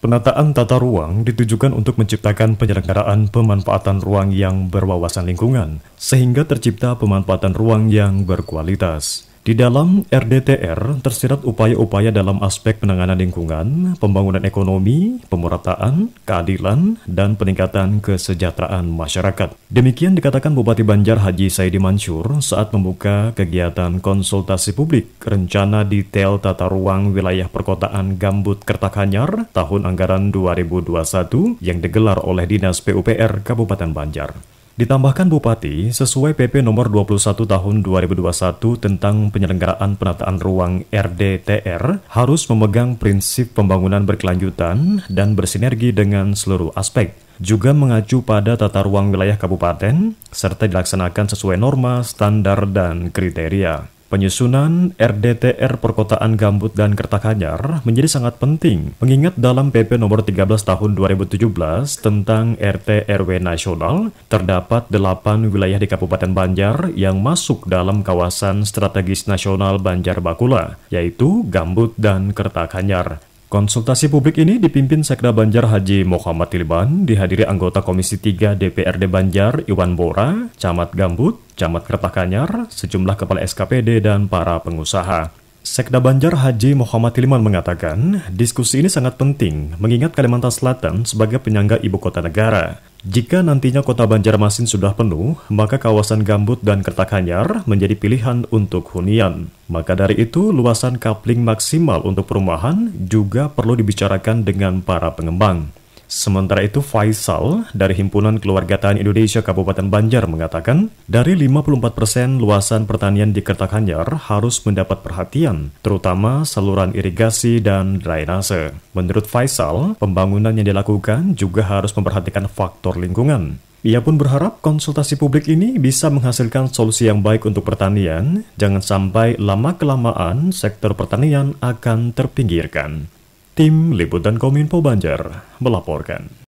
Penataan tata ruang ditujukan untuk menciptakan penyelenggaraan pemanfaatan ruang yang berwawasan lingkungan, sehingga tercipta pemanfaatan ruang yang berkualitas. Di dalam RDTR tersirat upaya-upaya dalam aspek penanganan lingkungan, pembangunan ekonomi, pemerataan, keadilan, dan peningkatan kesejahteraan masyarakat. Demikian dikatakan Bupati Banjar Haji Saidi Mansur saat membuka kegiatan konsultasi publik rencana detail tata ruang wilayah perkotaan Gambut Kertakanyar tahun anggaran 2021 yang digelar oleh Dinas PUPR Kabupaten Banjar. Ditambahkan Bupati, sesuai PP nomor 21 tahun 2021 tentang penyelenggaraan penataan ruang RDTR harus memegang prinsip pembangunan berkelanjutan dan bersinergi dengan seluruh aspek juga mengacu pada tata ruang wilayah kabupaten, serta dilaksanakan sesuai norma, standar, dan kriteria. Penyusunan RDTR Perkotaan Gambut dan Kertakanyar menjadi sangat penting mengingat dalam PP nomor 13 tahun 2017 tentang RT RW nasional terdapat 8 wilayah di Kabupaten Banjar yang masuk dalam kawasan strategis nasional Banjar Bakula yaitu Gambut dan Kertakanyar. Konsultasi publik ini dipimpin Sekda Banjar Haji Muhammad Tilban, dihadiri anggota Komisi 3 DPRD Banjar Iwan Bora, Camat Gambut, Camat Kertakanyar, sejumlah kepala SKPD dan para pengusaha. Sekda Banjar Haji Muhammad Tiliman mengatakan, diskusi ini sangat penting mengingat Kalimantan Selatan sebagai penyangga ibu kota negara. Jika nantinya kota Banjarmasin sudah penuh, maka kawasan Gambut dan Kertakanyar menjadi pilihan untuk hunian. Maka dari itu, luasan kapling maksimal untuk perumahan juga perlu dibicarakan dengan para pengembang. Sementara itu Faisal dari Himpunan Keluarga Tani Indonesia Kabupaten Banjar mengatakan, dari 54% luasan pertanian di Kertakanyar harus mendapat perhatian, terutama saluran irigasi dan drainase. Menurut Faisal, pembangunan yang dilakukan juga harus memperhatikan faktor lingkungan. Ia pun berharap konsultasi publik ini bisa menghasilkan solusi yang baik untuk pertanian. Jangan sampai lama-kelamaan sektor pertanian akan terpinggirkan. Tim Liputan Kominfo Banjar melaporkan.